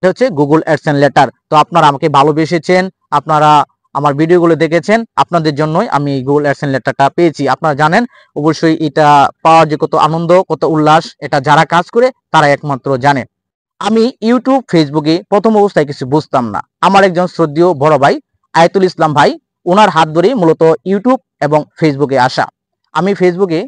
এটা হচ্ছে Google অ্যাডসেন letter তো আপনারা আমাকে ভালোবেসেছেন আপনারা আমার ভিডিওগুলো দেখেছেন আপনাদের জন্যই আমি গুগল অ্যাডসেন লেটারটা পেয়েছি আপনারা জানেন অবশ্যই এটা পাওয়ার যে কত আনন্দ কত উল্লাস এটা যারা কাজ করে তারা একমাত্র জানে আমি ইউটিউব ফেসবুকে প্রথম অবস্থায় কিছু বুঝতাম না আমার একজন শ্রদ্ধীয় বড় ভাই আয়তুল ইসলাম ভাই ওনার হাত ধরে মূলত ইউটিউব এবং ফেসবুকে আসা আমি ফেসবুকে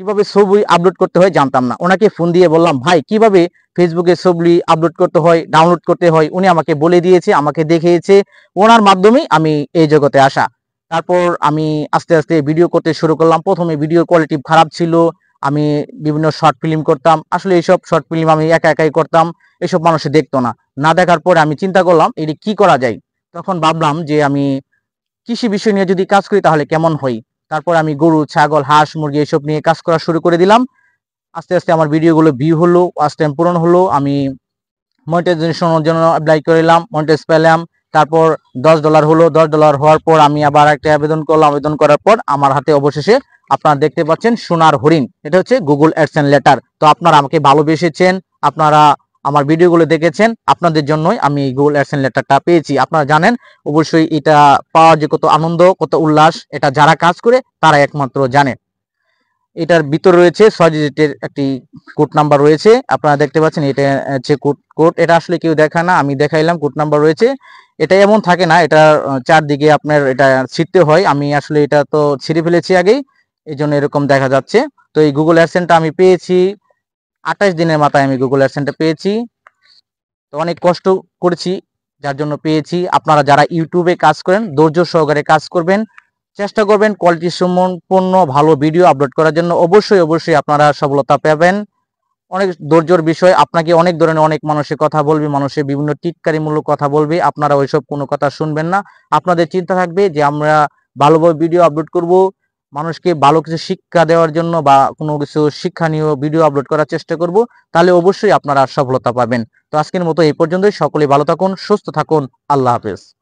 কিভাবে ছবি আপলোড করতে হয় জানতাম না ওনাকে ফোন দিয়ে বললাম ভাই কিভাবে ফেসবুকে ছবি আপলোড করতে হয় ডাউনলোড করতে হয় উনি আমাকে বলে দিয়েছে আমাকে দেখিয়েছে ওনার মাধ্যমেই আমি এই জগতে আসা তারপর আমি আস্তে আস্তে ভিডিও করতে শুরু করলাম প্রথমে ভিডিও কোয়ালিটি খারাপ ছিল আমি বিভিন্ন শর্ট ফিল্ম করতাম আসলে এইসব শর্ট ফিল্ম আমি একা একাই করতাম এসব মানুষে দেখতো না না দেখার পরে আমি চিন্তা করলাম এটি কি করা যায় তখন ভাবলাম যে আমি কৃষি বিষয় নিয়ে যদি কাজ করি তাহলে কেমন হয় তারপর আমি গরু ছাগল হাঁস মুরগি এসব নিয়ে কাজ করা শুরু করে দিলাম আস্তে আস্তে আমার ভিডিওগুলো ভিউ হলো ওয়াশ টাইম পূরণ হলো আমি মনিটাইজেশনের জন্য অ্যাপ্লাই করলাম মনিটাইজ পেলাম তারপর দশ ডলার হলো দশ ডলার হওয়ার পর আমি আবার একটা আবেদন করলাম আবেদন করার পর আমার হাতে অবশেষে আপনারা দেখতে পাচ্ছেন সোনার হরিণ এটা হচ্ছে গুগল অ্যাডসেন লেটার তো আপনারা আমাকে ভালোবেসেছেন আপনারা আমার ভিডিওগুলো দেখেছেন আপনাদের জন্যই আমি গুগল অ্যাডসেন্স লেটারটা পেয়েছি আপনারা জানেন অবশ্যই এটা পাওয়ার যে কত আনন্দ কত উল্লাস এটা যারা কাজ করে তারা একমাত্র জানে এটার ভিতর রয়েছে সজিজিটের একটি কোড নাম্বার রয়েছে আপনারা দেখতে পাচ্ছেন এটা হচ্ছে কোড কোড এটা আসলে কেউ দেখায় না আমি দেখাইলাম কোড নাম্বার রয়েছে এটা এমন থাকে না এটা চারদিকে আপনার এটা ছিটতে হয় আমি আসলে এটা তো ছিঁড়ে ফেলেছি আগেই এই জন্য এরকম দেখা যাচ্ছে তো এই গুগল অ্যাডসেন্টটা আমি পেয়েছি আঠাশ দিনের মাথায় আমি গুগল অ্যাডসেন্টটা পেয়েছি তো অনেক কষ্ট করেছি যার জন্য পেয়েছি আপনারা যারা ইউটিউবে কাজ করেন ধৈর্য সহকারে কাজ করবেন চেষ্টা করবেন কোয়ালিটি সম্পন্ন ভালো ভিডিও আপলোড করার জন্য অবশ্যই অবশ্যই আপনারা সফলতা পাবেন অনেক ধৈর্যর বিষয় আপনাকে অনেক ধরনের অনেক মানুষের কথা বলবে মানুষের বিভিন্ন টিটকারিমূলক কথা বলবে আপনারা ওইসব কোনো কথা শুনবেন না আপনাদের চিন্তা থাকবে যে আমরা ভালোভাবে ভিডিও আপলোড করব মানুষকে ভালো কিছু শিক্ষা দেওয়ার জন্য বা কোনো কিছু নিয়ে ভিডিও আপলোড করার চেষ্টা করব তাহলে অবশ্যই আপনারা সফলতা পাবেন তো আজকের মতো এই পর্যন্তই সকলে ভালো থাকুন সুস্থ থাকুন আল্লাহ হাফেজ